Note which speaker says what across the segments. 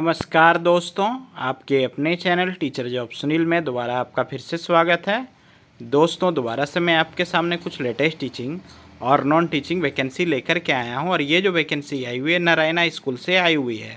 Speaker 1: नमस्कार दोस्तों आपके अपने चैनल टीचर जॉब सुनील में दोबारा आपका फिर से स्वागत है दोस्तों दोबारा से मैं आपके सामने कुछ लेटेस्ट टीचिंग और नॉन टीचिंग वैकेंसी लेकर के आया हूं और ये जो वैकेंसी आई हुई है नारायणा स्कूल से आई हुई है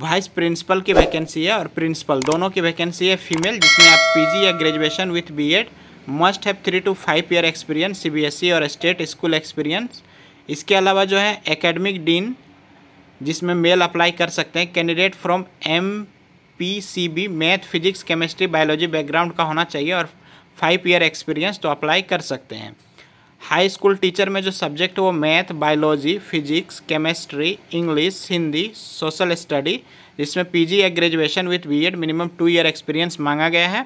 Speaker 1: वाइस प्रिंसिपल की वैकेंसी है और प्रिंसिपल दोनों की वैकेंसी है फीमेल जिसमें आप पीजी या graduation with BEd must have three to five year experience CBSE और स्टेट स्कूल एक्सपीरियंस इसके अलावा जो है एकेडमिक डीन जिसमें मेल अप्लाई कर सकते हैं candidate from M P C B math physics chemistry biology background का होना चाहिए और फाइव ईयर एक्सपीरियंस तो अप्लाई कर सकते हैं हाई स्कूल टीचर में जो सब्जेक्ट है वो math biology physics chemistry English Hindi social study जिसमें पीजी या graduation with BEd minimum two year experience मांगा गया है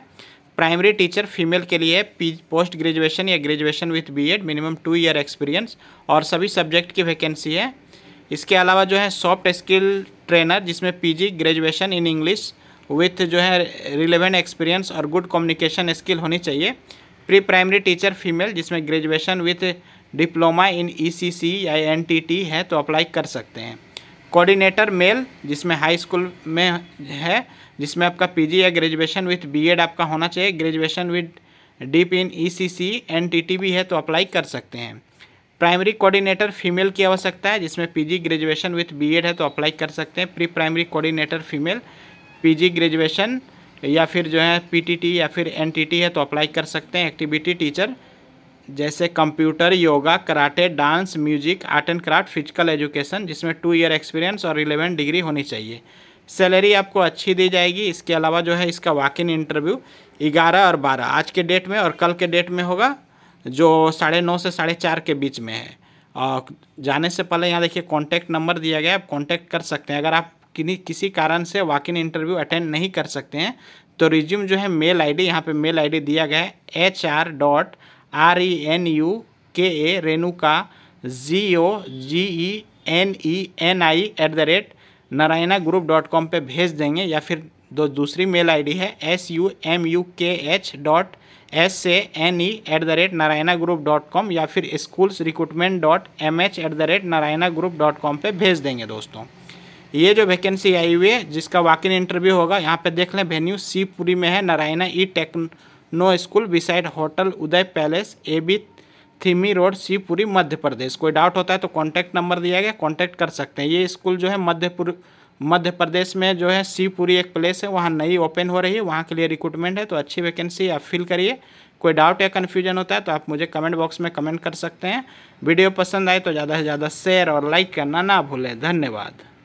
Speaker 1: प्राइमरी टीचर फीमेल के लिए पोस्ट ग्रेजुएशन या graduation with BEd minimum two year experience और सभी सब्जेक्ट की वैकेंसी है इसके अलावा जो है सॉफ्ट स्किल ट्रेनर जिसमें जी ग्रेजुएशन इन इंग्लिश विथ जो है रिलेवेंट एक्सपीरियंस और गुड कम्युनिकेशन स्किल होनी चाहिए प्री प्राइमरी टीचर फीमेल जिसमें graduation with diploma in ECC या एनटीटी है तो अप्लाई कर सकते हैं कोऑर्डिनेटर मेल जिसमें हाई स्कूल में है जिसमें आपका पीजी या ग्रेजुएशन विथ बीएड आपका होना चाहिए graduation with dip in ECC NTT भी है तो अप्लाई कर सकते हैं प्राइमरी कोऑर्डिनेटर फीमेल की आवश्यकता है जिसमें पीजी ग्रेजुएशन विथ बीएड है तो अप्लाई कर सकते हैं pre primary coordinator female PG graduation या फिर जो है पीटीटी या फिर एनटीटी है तो अप्लाई कर सकते हैं एक्टिविटी टीचर जैसे computer yoga karate dance music art and craft physical education जिसमें टू ईयर एक्सपीरियंस और रिलेवेंट डिग्री होनी चाहिए सैलरी आपको अच्छी दी जाएगी इसके अलावा जो है इसका वाक इन इंटरव्यू ग्यारह और बारह आज के डेट में और कल के डेट में होगा जो साढ़े नौ से साढ़े चार के बीच में है और जाने से पहले यहाँ देखिए कॉन्टैक्ट नंबर दिया गया है आप कॉन्टैक्ट कर सकते हैं अगर आप किन्हीं किसी कारण से वॉक इन इंटरव्यू अटेंड नहीं कर सकते हैं तो रिज्यूम जो है मेल आईडी यहाँ पे मेल आईडी दिया गया है H R dot R E N U K A Renuka G O G E N E N I at the rate Narayana group dot com पर भेज देंगे या फिर दो दूसरी मेल आईडी है S U M U K H dot S A N E at the rate Narayana group dot com या फिर schools recruitment dot M H at the rate Narayana group dot com पर भेज देंगे दोस्तों ये जो वैकेंसी आई हुई है जिसका वाकिन इंटरव्यू होगा यहाँ पे देख लें वेन्यू सीपुरी में है Narayana E techno school beside hotel Uday palace A B थीमी रोड सीपुरी मध्य प्रदेश कोई डाउट होता है तो कॉन्टैक्ट नंबर दिया गया कॉन्टैक्ट कर सकते हैं ये स्कूल जो है मध्यपुर मध्य प्रदेश में जो है सीपुरी एक प्लेस है वहाँ नई ओपन हो रही है वहाँ के लिए रिक्रूटमेंट है तो अच्छी वैकेंसी आप फिल करिए कोई डाउट या कन्फ्यूजन होता है तो आप मुझे कमेंट बॉक्स में कमेंट कर सकते हैं वीडियो पसंद आए तो ज़्यादा से ज़्यादा शेयर और लाइक करना ना भूलें धन्यवाद